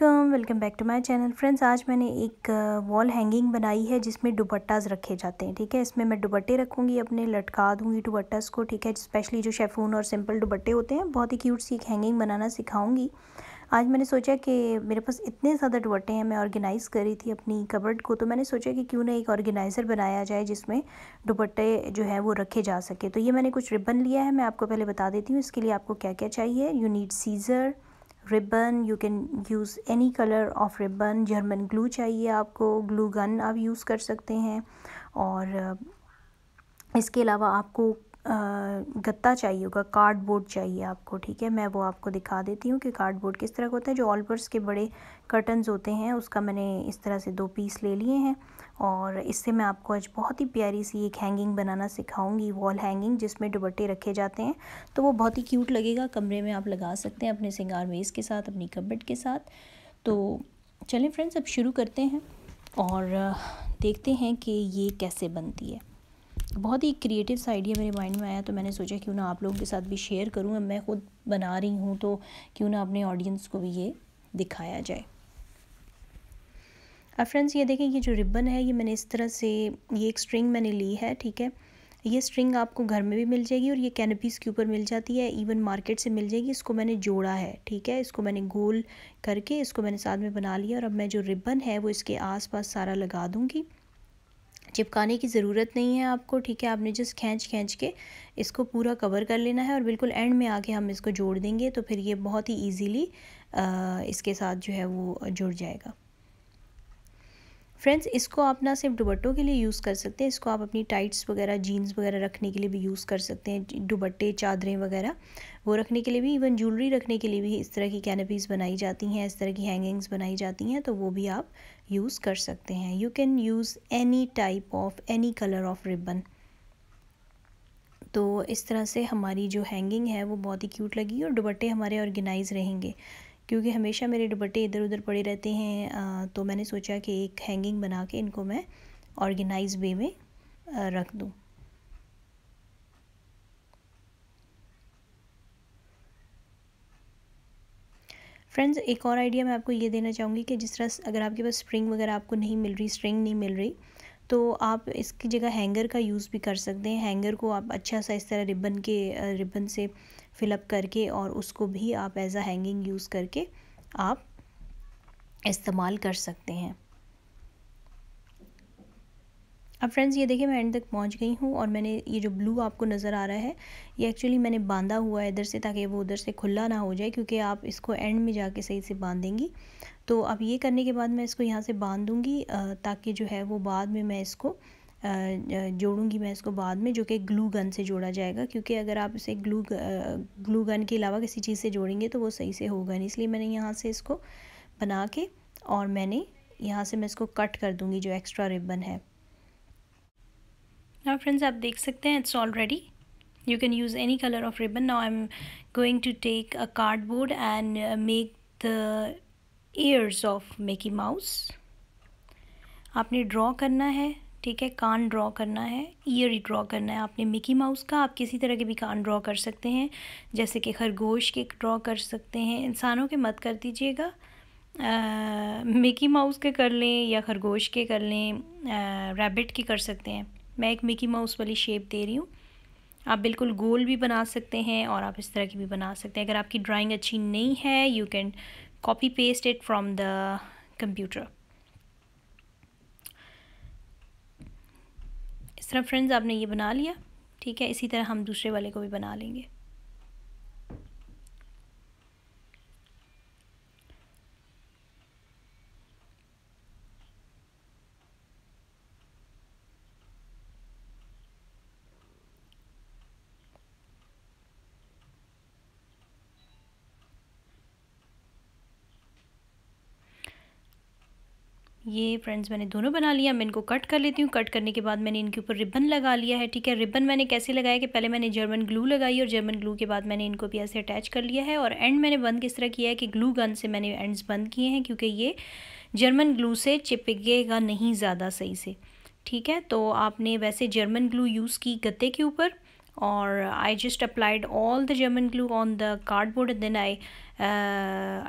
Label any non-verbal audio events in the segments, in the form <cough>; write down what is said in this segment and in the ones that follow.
Aslam welcome back to my channel friends आज मैंने एक वॉल हैंगिंग बनाई है जिसमें दुपट्टाज रखे जाते हैं ठीक है इसमें मैं दुपट्टे रखूँगी अपने लटका दूँगी दुपट्टास को ठीक है स्पेशली जो शेफून और सिंपल दुपट्टे होते हैं बहुत ही क्यूट सी एक हैंगिंग बनाना सिखाऊंगी आज मैंने सोचा कि मेरे पास इतने ज़्यादा दुपट्टे हैं मैं ऑर्गेनाइज़ करी थी अपनी कबर्ड को तो मैंने सोचा कि क्यों ना एक ऑर्गेनाइज़र बनाया जाए जिसमें दुपट्टे जो है वो रखे जा सके तो ये मैंने कुछ रिबन लिया है मैं आपको पहले बता देती हूँ इसके लिए आपको क्या क्या चाहिए you need scissor ribbon you can use any colour of ribbon German glue चाहिए आपको ग्लू गन आप यूज़ कर सकते हैं और इसके अलावा आपको गत्ता चाहिए होगा कार्डबोर्ड चाहिए आपको ठीक है मैं वो आपको दिखा देती हूँ कि कार्डबोर्ड किस तरह का होता है जो ऑलवर्स के बड़े कर्टन्स होते हैं उसका मैंने इस तरह से दो पीस ले लिए हैं और इससे मैं आपको आज बहुत ही प्यारी सी एक हैंगिंग बनाना सिखाऊंगी वॉल हैंगिंग जिसमें दुबट्टे रखे जाते हैं तो वो बहुत ही क्यूट लगेगा कमरे में आप लगा सकते हैं अपने सिंगार मेज़ के साथ अपनी कबट के साथ तो चलें फ्रेंड्स अब शुरू करते हैं और देखते हैं कि ये कैसे बनती है बहुत ही क्रिएटिव सा आइडिया मेरे माइंड में आया तो मैंने सोचा क्यों ना आप लोगों के साथ भी शेयर करूँ मैं ख़ुद बना रही हूँ तो क्यों ना अपने ऑडियंस को भी ये दिखाया जाए अब फ्रेंड्स ये देखें ये जो रिबन है ये मैंने इस तरह से ये एक स्ट्रिंग मैंने ली है ठीक है ये स्ट्रिंग आपको घर में भी मिल जाएगी और ये कैनपीज़ के ऊपर मिल जाती है इवन मार्केट से मिल जाएगी इसको मैंने जोड़ा है ठीक है इसको मैंने गोल करके इसको मैंने साथ में बना लिया और अब मैं जो रिबन है वो इसके आसपास सारा लगा दूँगी चिपकाने की ज़रूरत नहीं है आपको ठीक है आपने जस्ट खींच खींच के इसको पूरा कवर कर लेना है और बिल्कुल एंड में आके हम इसको जोड़ देंगे तो फिर ये बहुत ही ईजीली इसके साथ जो है वो जुड़ जाएगा फ्रेंड्स इसको आप ना सिर्फ दुबट्टों के लिए यूज़ कर सकते हैं इसको आप अपनी टाइट्स वगैरह जीन्स वगैरह रखने के लिए भी यूज़ कर सकते हैं दुबट्टे चादरें वगैरह वो रखने के लिए भी इवन ज्वेलरी रखने के लिए भी इस तरह की कैनपीज़ बनाई जाती हैं इस तरह की हैंगिंग्स बनाई जाती हैं तो वो भी आप यूज़ कर सकते हैं you can use any type of any colour of ribbon तो इस तरह से हमारी जो हैंगिंग है वो बहुत ही क्यूट लगी और दुबट्टे हमारे ऑर्गेनाइज रहेंगे क्योंकि हमेशा मेरे दुपट्टे इधर उधर पड़े रहते हैं तो मैंने सोचा कि एक हैंगिंग बना के इनको मैं ऑर्गेनाइज वे में रख दूँ फ्रेंड्स एक और आइडिया मैं आपको ये देना चाहूँगी कि जिस तरह अगर आपके पास स्प्रिंग वगैरह आपको नहीं मिल रही स्ट्रिंग नहीं मिल रही तो आप इसकी जगह हैंगर का यूज़ भी कर सकते हैं हैंगर को आप अच्छा सा इस तरह रिबन के रिबन से फिलअप करके और उसको भी आप एज़ आ हैंगिंग यूज़ करके आप इस्तेमाल कर सकते हैं अब फ्रेंड्स ये देखिए मैं एंड तक पहुंच गई हूँ और मैंने ये जो ब्लू आपको नज़र आ रहा है ये एक्चुअली मैंने बांधा हुआ है इधर से ताकि वो उधर से खुला ना हो जाए क्योंकि आप इसको एंड में जाके सही से बांधेंगी तो अब ये करने के बाद मैं इसको यहाँ से बांध दूँगी ताकि जो है वो बाद में मैं इसको जोड़ूंगी मैं इसको बाद में जो कि ग्लू गन से जोड़ा जाएगा क्योंकि अगर आप इसे ग्लू ग्लू गन के अलावा किसी चीज़ से जोड़ेंगे तो वो सही से होगा नहीं इसलिए मैंने यहाँ से इसको बना के और मैंने यहाँ से मैं इसको कट कर दूँगी जो एक्स्ट्रा रिबन है ना फ्रेंड्स आप देख सकते हैं it's already you can use any colour of ribbon now I am going to take a cardboard and make the ears of Mickey Mouse आपने ड्रॉ करना है ठीक है कान ड्रॉ करना है ईयर ड्रॉ करना है आपने मिकी माउस का आप किसी तरह के भी कान ड्रॉ कर सकते हैं जैसे कि खरगोश के ड्रॉ कर सकते हैं इंसानों के मत कर दीजिएगा मिकी माउस के कर लें या खरगोश के कर लें रैबिट के कर सकते हैं मैं एक मिकी माउस वाली शेप दे रही हूँ आप बिल्कुल गोल भी बना सकते हैं और आप इस तरह की भी बना सकते हैं अगर आपकी ड्राइंग अच्छी नहीं है you can copy paste it from the computer तरह फ्रेंड्स आपने ये बना लिया ठीक है इसी तरह हम दूसरे वाले को भी बना लेंगे ये फ्रेंड्स मैंने दोनों बना लिया मैं इनको कट कर लेती हूँ कट करने के बाद मैंने इनके ऊपर रिबन लगा लिया है ठीक है रिबन मैंने कैसे लगाया कि पहले मैंने जर्मन ग्लू लगाई और जर्मन ग्लू के बाद मैंने इनको भी ऐसे अटैच कर लिया है और एंड मैंने बंद किस तरह किया है कि ग्लू गन से मैंने एंड्स बंद किए हैं क्योंकि ये जर्मन ग्लू से चिपकेगा नहीं ज़्यादा सही से ठीक है तो आपने वैसे जर्मन ग्लू यूज़ की गत्ते के ऊपर और I just applied all the German glue on the cardboard then I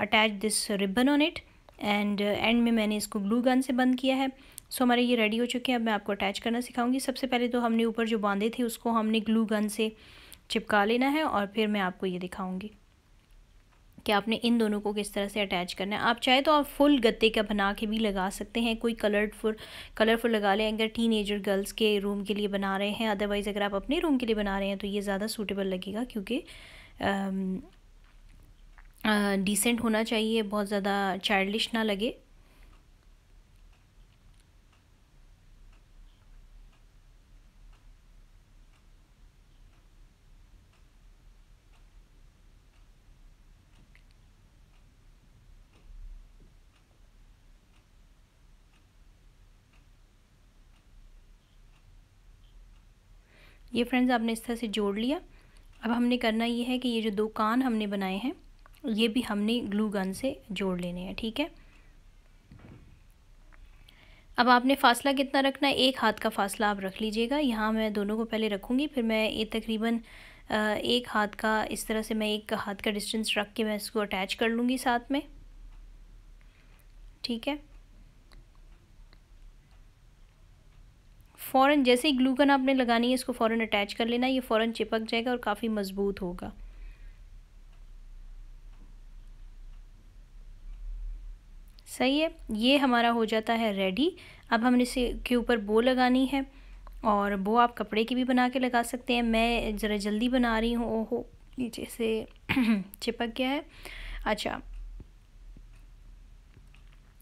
attach this ribbon on it and and uh, में मैंने इसको ग्लू गन से बंद किया है सो so, हमारे ये रेडी हो चुके हैं अब मैं आपको अटैच करना सिखाऊंगी सबसे पहले तो हमने ऊपर जो बांधे थे उसको हमने ग्लू गन से चिपका लेना है और फिर मैं आपको ये दिखाऊंगी कि आपने इन दोनों को किस तरह से अटैच करना है आप चाहे तो आप फुल गत्ते का बना के भी लगा सकते हैं कोई कलरफुल कलरफुल लगा लें अगर टीन एजर गर्ल्स के रूम के लिए बना रहे हैं अदरवाइज़ अगर आप अपने रूम के लिए बना रहे हैं तो ये ज़्यादा सूटेबल लगेगा क्योंकि um, डिसेंट होना चाहिए बहुत ज़्यादा चाइल्डिश ना लगे ये फ्रेंड्स आपने इस तरह से जोड़ लिया अब हमने करना ये है कि ये जो दो कान हमने बनाए हैं ये भी हमने ग्लू गन से जोड़ लेने हैं ठीक है अब आपने फासला कितना रखना है एक हाथ का फासला आप रख लीजिएगा यहाँ मैं दोनों को पहले रखूँगी फिर मैं ये तकरीबन एक हाथ का इस तरह से मैं एक हाथ का डिस्टेंस रख के मैं इसको अटैच कर लूँगी साथ में ठीक है फ़ौरन जैसे ही ग्लू गन आपने लगानी है इसको फ़ौरन अटैच कर लेना ये फ़ौरन चिपक जाएगा और काफ़ी मज़बूत होगा सही है ये हमारा हो जाता है रेडी अब हमने इसे के ऊपर बो लगानी है और बो आप कपड़े की भी बना के लगा सकते हैं मैं ज़रा जल्दी बना रही हूँ ओहो नीचे से <clears throat> चिपक गया है अच्छा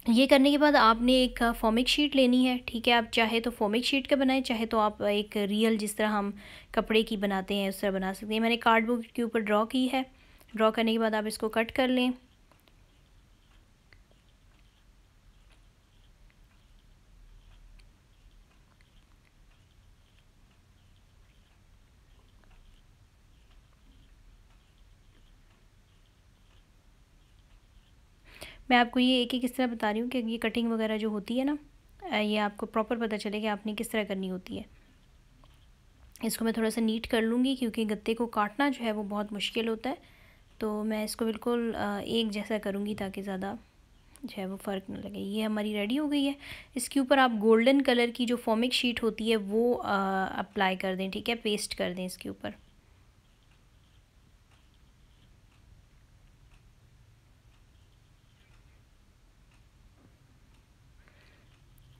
ये करने के बाद आपने एक फॉमिक शीट लेनी है ठीक है आप चाहे तो फॉमिक शीट का बनाएं चाहे तो आप एक रियल जिस तरह हम कपड़े की बनाते हैं उस तरह बना सकते हैं मैंने कार्डबोर्ड के ऊपर ड्रॉ की है ड्रॉ करने के बाद आप इसको कट कर लें मैं आपको ये एक एक इस तरह बता रही हूँ कि ये कटिंग वगैरह जो होती है ना ये आपको प्रॉपर पता चले कि आपने किस तरह करनी होती है इसको मैं थोड़ा सा नीट कर लूँगी क्योंकि गत्ते को काटना जो है वो बहुत मुश्किल होता है तो मैं इसको बिल्कुल एक जैसा करूँगी ताकि ज़्यादा जो है वो फ़र्क ना लगे ये हमारी रेडी हो गई है इसके ऊपर आप गोल्डन कलर की जो फॉमिक शीट होती है वो अप्लाई कर दें ठीक है पेस्ट कर दें इसके ऊपर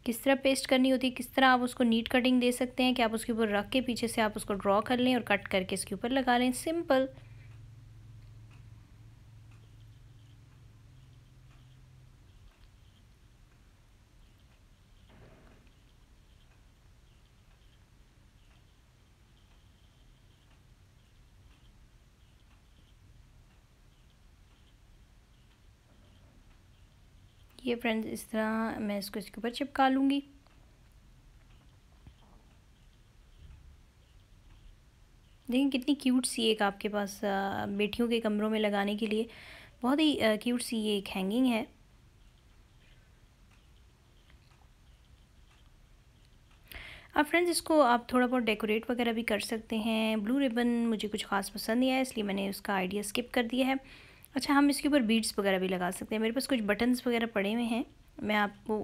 किस तरह पेस्ट करनी होती है किस तरह आप उसको नीट कटिंग दे सकते हैं कि आप उसके ऊपर रख के पीछे से आप उसको ड्रॉ कर लें और कट करके इसके ऊपर लगा लें सिंपल देखिए फ्रेंड्स इस तरह मैं इसको इसके ऊपर चिपका लूँगी देखिए कितनी क्यूट सी एक आपके पास बेटियों के कमरों में लगाने के लिए बहुत ही क्यूट सी ये एक हैंगिंग है अब फ्रेंड्स इसको आप थोड़ा बहुत डेकोरेट वगैरह भी कर सकते हैं ब्लू रिबन मुझे कुछ खास पसंद नहीं आया इसलिए मैंने उसका आइडिया स्किप कर दिया है अच्छा हम इसके ऊपर बीड्स वगैरह भी लगा सकते हैं मेरे पास कुछ बटन्स वगैरह पड़े हुए हैं मैं आपको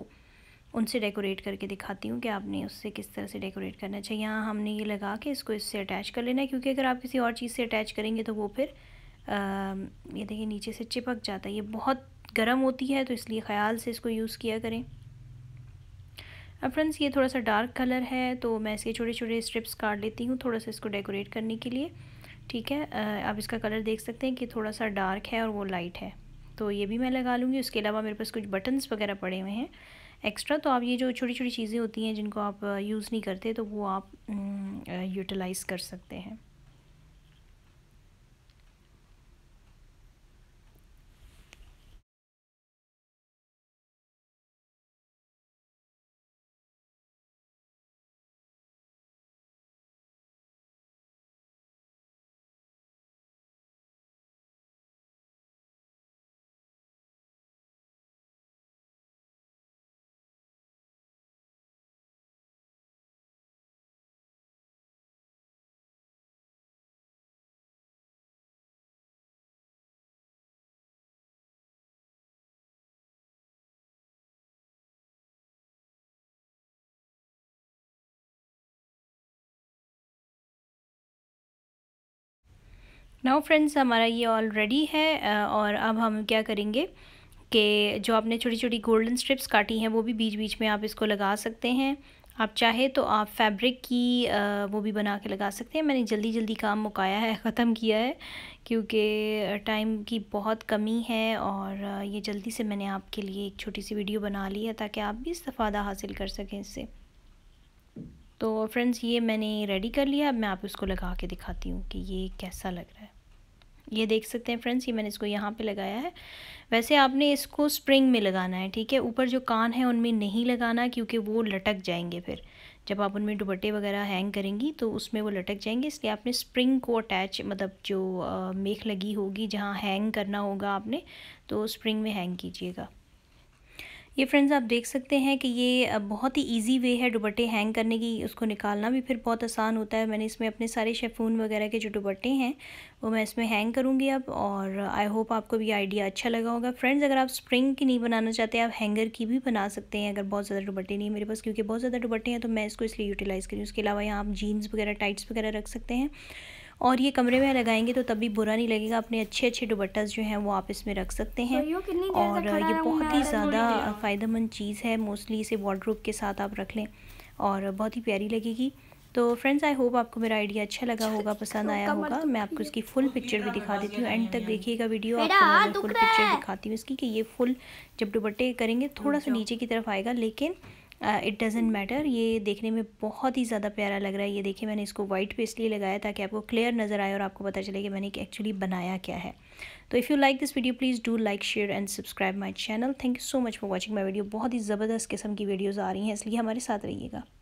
उनसे डेकोरेट करके दिखाती हूँ कि आपने उससे किस तरह से डेकोरेट करना चाहिए यहाँ हमने ये लगा के इसको इससे अटैच कर लेना है क्योंकि अगर आप किसी और चीज़ से अटैच करेंगे तो वो फिर ये देखिए नीचे से चिपक जाता है ये बहुत गर्म होती है तो इसलिए ख्याल से इसको यूज़ किया करें अब फ्रेंड्स ये थोड़ा सा डार्क कलर है तो मैं इसके छोटे छोटे स्ट्रिप्स काट लेती हूँ थोड़ा सा इसको डेकोरेट करने के लिए ठीक है आप इसका कलर देख सकते हैं कि थोड़ा सा डार्क है और वो लाइट है तो ये भी मैं लगा लूँगी उसके अलावा मेरे पास कुछ बटन्स वगैरह पड़े हुए हैं एक्स्ट्रा तो आप ये जो छोटी छोटी चीज़ें होती हैं जिनको आप यूज़ नहीं करते तो वो आप यूटिलाइज़ कर सकते हैं नाउ फ्रेंड्स हमारा ये ऑलरेडी है और अब हम क्या करेंगे कि जो आपने छोटी छोटी गोल्डन स्ट्रिप्स काटी हैं वो भी बीच बीच में आप इसको लगा सकते हैं आप चाहे तो आप फैब्रिक की वो भी बना के लगा सकते हैं मैंने जल्दी जल्दी काम मुकाया है <laughs> ख़त्म किया है क्योंकि टाइम की बहुत कमी है और ये जल्दी से मैंने आपके लिए एक छोटी सी वीडियो बना ली है ताकि आप भी इस्तफ़ादा हासिल कर सकें इससे तो फ्रेंड्स ये मैंने रेडी कर लिया अब मैं आप इसको लगा के दिखाती हूँ कि ये कैसा लग रहा है ये देख सकते हैं फ्रेंड्स ये मैंने इसको यहाँ पे लगाया है वैसे आपने इसको स्प्रिंग में लगाना है ठीक है ऊपर जो कान है उनमें नहीं लगाना क्योंकि वो लटक जाएंगे फिर जब आप उनमें दुपट्टे वगैरह हैंग करेंगी तो उसमें वो लटक जाएंगे इसलिए आपने स्प्रिंग को अटैच मतलब जो मेख लगी होगी जहाँ हैंग करना होगा आपने तो स्प्रिंग में हैंग कीजिएगा ये फ्रेंड्स आप देख सकते हैं कि ये बहुत ही इजी वे है दुपट्टे हैंग करने की उसको निकालना भी फिर बहुत आसान होता है मैंने इसमें अपने सारे शेफून वगैरह के जो दुपट्टे हैं वो मैं इसमें हैंग करूँगी अब और आई होप आपको भी आइडिया अच्छा लगा होगा फ्रेंड्स अगर आप स्प्रिंग की नहीं बनाना चाहते आप हैंगर की भी बना सकते हैं अगर बहुत ज़्यादा दुपट्टे नहीं मेरे पास क्योंकि बहुत ज़्यादा दुपट्टे हैं तो मैं इसको इसलिए यूटिलाइज़ करी उसके अलावा यहाँ आप जीन्स वगैरह टाइट्स वगैरह रख सकते हैं और ये कमरे में लगाएंगे तो तभी बुरा नहीं लगेगा अपने अच्छे अच्छे दुबट्टा जो हैं वो आप इसमें रख सकते हैं तो और ये बहुत ही ज़्यादा फ़ायदेमंद चीज़ है मोस्टली इसे वार्ड्रोब के साथ आप रख लें और बहुत ही प्यारी लगेगी तो फ्रेंड्स आई होप आपको मेरा आइडिया अच्छा लगा अच्छा, होगा अच्छा, पसंद तो आया होगा मैं आपको इसकी फुल पिक्चर भी हाँ, दिखा हाँ, देती हूँ एंड हाँ, तक देखिएगा वीडियो आपको मैं फुल पिक्चर दिखाती हूँ इसकी कि ये फुल जब दुबट्टे करेंगे थोड़ा सा नीचे की तरफ आएगा लेकिन इट डजेंट मैटर ये देखने में बहुत ही ज़्यादा प्यारा लग रहा है ये देखिए मैंने इसको वाइट पे इसलिए लगाया ताकि आपको क्लियर नज़र आए और आपको पता चले कि मैंने एक्चुअली बनाया क्या है तो if you like this video please do like share and subscribe my channel thank you so much for watching my video बहुत ही ज़बरदस्त किस्म की वीडियोज़ आ रही हैं इसलिए हमारे साथ रहिएगा